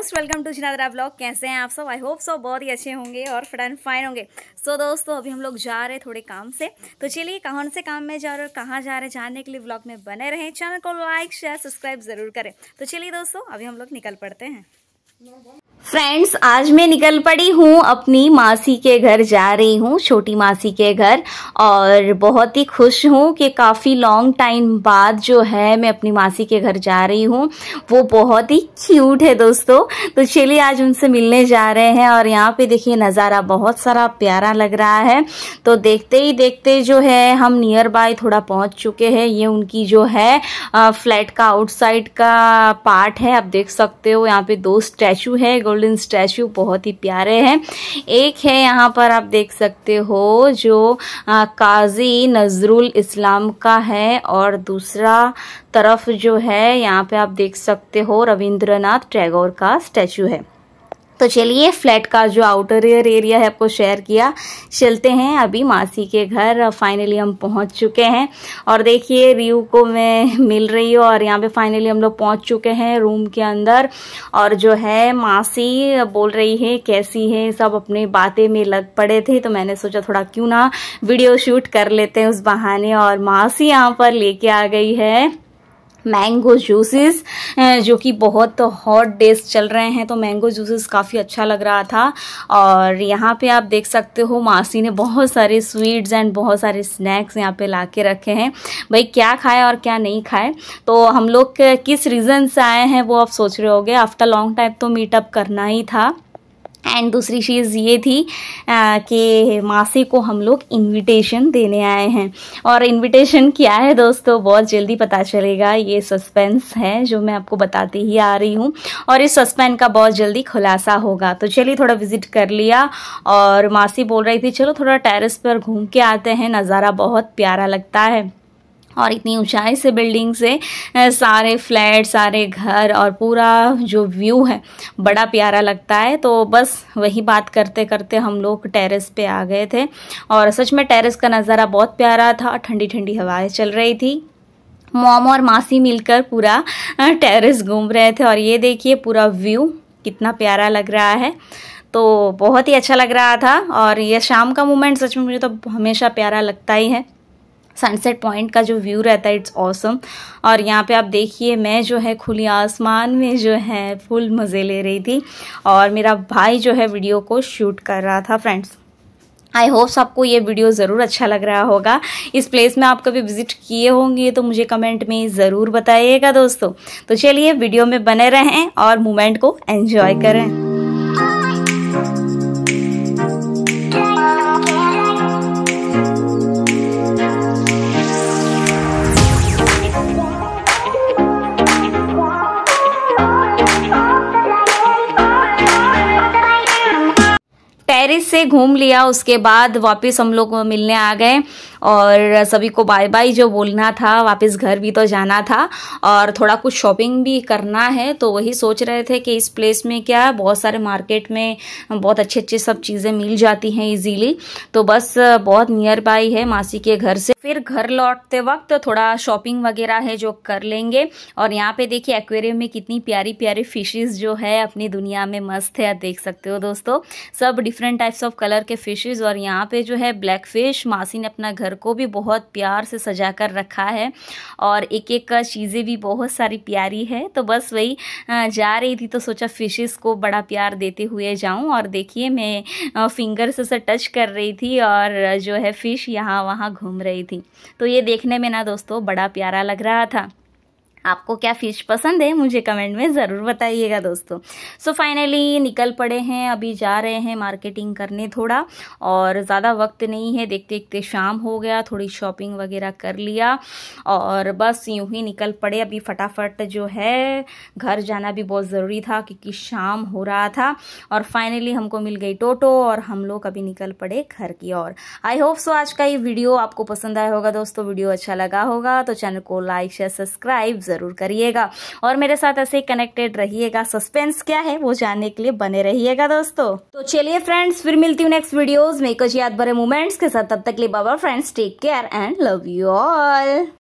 most welcome to जिनादरा blog कैसे हैं आप सब आई होप सो बहुत ही अच्छे होंगे और एंड फाइन होंगे सो so, दोस्तों अभी हम लोग जा रहे हैं थोड़े काम से तो चलिए कौन से काम में जा रहे और कहाँ जा रहे हैं जानने के लिए ब्लॉग में बने रहें चैनल को लाइक शेयर सब्सक्राइब ज़रूर करें तो चलिए दोस्तों अभी हम लोग निकल पड़ते हैं फ्रेंड्स आज मैं निकल पड़ी हूँ अपनी मासी के घर जा रही हूँ छोटी मासी के घर और बहुत ही खुश हूँ कि काफ़ी लॉन्ग टाइम बाद जो है मैं अपनी मासी के घर जा रही हूँ वो बहुत ही क्यूट है दोस्तों तो चलिए आज उनसे मिलने जा रहे हैं और यहाँ पे देखिए नज़ारा बहुत सारा प्यारा लग रहा है तो देखते ही देखते जो है हम नियर बाय थोड़ा पहुँच चुके हैं ये उनकी जो है फ्लैट का आउटसाइड का पार्ट है आप देख सकते हो यहाँ पे दो स्टैचू है गोल्डन स्टैचू बहुत ही प्यारे हैं एक है यहाँ पर आप देख सकते हो जो आ, काजी नजरुल इस्लाम का है और दूसरा तरफ जो है यहाँ पे आप देख सकते हो रविंद्रनाथ टैगोर का स्टैचू है तो चलिए फ्लैट का जो आउटर एयर एरिया है आपको शेयर किया चलते हैं अभी मासी के घर फाइनली हम पहुंच चुके हैं और देखिए रियू को मैं मिल रही हूँ और यहाँ पे फाइनली हम लोग पहुंच चुके हैं रूम के अंदर और जो है मासी बोल रही है कैसी है सब अपने बातें में लग पड़े थे तो मैंने सोचा थोड़ा क्यों ना वीडियो शूट कर लेते हैं उस बहाने और मासी यहाँ पर लेके आ गई है मैंगो जूसेस जो कि बहुत हॉट डेज चल रहे हैं तो मैंगो जूसेस काफ़ी अच्छा लग रहा था और यहाँ पे आप देख सकते हो मासी ने बहुत सारे स्वीट्स एंड बहुत सारे स्नैक्स यहाँ पे ला के रखे हैं भाई क्या खाए और क्या नहीं खाए तो हम लोग किस रीज़न से आए हैं वो आप सोच रहे होगे आफ्टर लॉन्ग टाइम तो मीटअप करना ही था एंड दूसरी चीज़ ये थी कि मासी को हम लोग इनविटेशन देने आए हैं और इनविटेशन क्या है दोस्तों बहुत जल्दी पता चलेगा ये सस्पेंस है जो मैं आपको बताती ही आ रही हूँ और इस सस्पेंस का बहुत जल्दी खुलासा होगा तो चलिए थोड़ा विजिट कर लिया और मासी बोल रही थी चलो थोड़ा टेरेस पर घूम के आते हैं नज़ारा बहुत प्यारा लगता है और इतनी ऊंचाई से बिल्डिंग से सारे फ्लैट सारे घर और पूरा जो व्यू है बड़ा प्यारा लगता है तो बस वही बात करते करते हम लोग टेरेस पे आ गए थे और सच में टेरेस का नज़ारा बहुत प्यारा था ठंडी ठंडी हवाएं चल रही थी मोम और मासी मिलकर पूरा टेरेस घूम रहे थे और ये देखिए पूरा व्यू कितना प्यारा लग रहा है तो बहुत ही अच्छा लग रहा था और यह शाम का मोमेंट सच में मुझे तो हमेशा प्यारा लगता ही है सनसेट पॉइंट का जो व्यू रहता है इट्स ऑसम और यहाँ पे आप देखिए मैं जो है खुली आसमान में जो है फुल मज़े ले रही थी और मेरा भाई जो है वीडियो को शूट कर रहा था फ्रेंड्स आई होप्स आपको ये वीडियो ज़रूर अच्छा लग रहा होगा इस प्लेस में आप कभी विजिट किए होंगे तो मुझे कमेंट में ज़रूर बताइएगा दोस्तों तो चलिए वीडियो में बने रहें और मोमेंट को एन्जॉय करें पेरिस से घूम लिया उसके बाद वापस हम लोग मिलने आ गए और सभी को बाय बाय जो बोलना था वापस घर भी तो जाना था और थोड़ा कुछ शॉपिंग भी करना है तो वही सोच रहे थे कि इस प्लेस में क्या बहुत सारे मार्केट में बहुत अच्छे अच्छे सब चीज़ें मिल जाती हैं इजीली तो बस बहुत नियर बाई है मासी के घर से फिर घर लौटते वक्त थोड़ा शॉपिंग वगैरह है जो कर लेंगे और यहाँ पे देखिए एक्वेरियम में कितनी प्यारी प्यारी फिशेस जो है अपनी दुनिया में मस्त है आप देख सकते हो दोस्तों सब डिफरेंट टाइप्स ऑफ कलर के फिशेस और यहाँ पे जो है ब्लैक फिश मासी ने अपना घर घर को भी बहुत प्यार से सजा कर रखा है और एक एक चीज़ें भी बहुत सारी प्यारी है तो बस वही जा रही थी तो सोचा फिशेस को बड़ा प्यार देते हुए जाऊं और देखिए मैं फिंगर से टच कर रही थी और जो है फ़िश यहाँ वहाँ घूम रही थी तो ये देखने में ना दोस्तों बड़ा प्यारा लग रहा था आपको क्या फ़िश पसंद है मुझे कमेंट में ज़रूर बताइएगा दोस्तों सो so फाइनली निकल पड़े हैं अभी जा रहे हैं मार्केटिंग करने थोड़ा और ज़्यादा वक्त नहीं है देखते देखते शाम हो गया थोड़ी शॉपिंग वगैरह कर लिया और बस यूं ही निकल पड़े अभी फटाफट जो है घर जाना भी बहुत ज़रूरी था क्योंकि शाम हो रहा था और फाइनली हमको मिल गई टोटो और हम लोग अभी निकल पड़े घर की ओर आई होप सो आज का ये वीडियो आपको पसंद आया होगा दोस्तों वीडियो अच्छा लगा होगा तो चैनल को लाइक शेयर सब्सक्राइब ज़रूर करिएगा और मेरे साथ ऐसे कनेक्टेड रहिएगा सस्पेंस क्या है वो जानने के लिए बने रहिएगा दोस्तों तो चलिए फ्रेंड्स फिर मिलती हूँ नेक्स्ट वीडियोज में कुछ याद भरे मोमेंट्स के साथ तब तक लिए बाबा friends take care and love you all